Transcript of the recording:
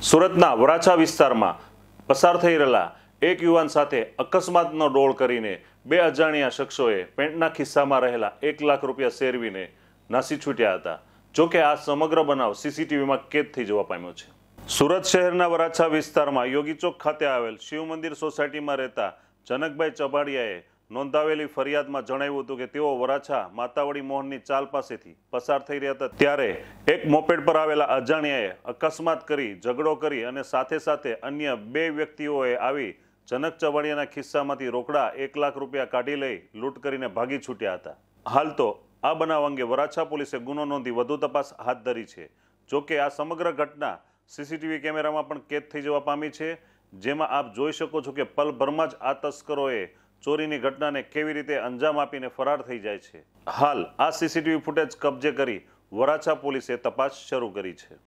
સુરતના વરાછા વિસ્તારમાં પસાર થઈ રહેલા એક યુવાન સાથે અકસ્માતનો ડોળ કરીને બે અજાણ્યા શખ્સોએ પેન્ટના ખિસ્સામાં રહેલા એક લાખ રૂપિયા શેરવીને નાસી છૂટ્યા હતા જોકે આ સમગ્ર બનાવ સીસીટીવીમાં કેદ થઈ જવા પામ્યો છે સુરત શહેરના વરાછા વિસ્તારમાં યોગીચોક ખાતે આવેલ શિવ મંદિર સોસાયટીમાં રહેતા જનકભાઈ ચબાડિયાએ નોંધાવેલી ફરિયાદમાં જણાવ્યું હતું કે તેઓ વરાછા માતાવડી મોહનની ચાલ પાસેથી પસાર થઈ રહ્યા હતા ત્યારે એક મોપેડ પર આવેલા અજાણ્યાએ અકસ્માત કરી ઝઘડો કરી અને સાથે સાથે અન્ય બે વ્યક્તિઓએ આવી જનક ચવાડિયાના ખિસ્સામાંથી રોકડા એક લાખ રૂપિયા કાઢી લઈ લૂંટ કરીને ભાગી છૂટ્યા હતા હાલ તો આ બનાવ અંગે વરાછા પોલીસે ગુનો નોંધી વધુ તપાસ હાથ ધરી છે જોકે આ સમગ્ર ઘટના સીસીટીવી કેમેરામાં પણ કેદ થઈ જવા પામી છે જેમાં આપ જોઈ શકો છો કે પલભરમાં જ આ તસ્કરોએ ચોરીની ઘટનાને કેવી રીતે અંજામ આપીને ફરાર થઈ જાય છે હાલ આ સીસીટીવી ફૂટેજ કબજે કરી વરાછા પોલીસે તપાસ શરૂ કરી છે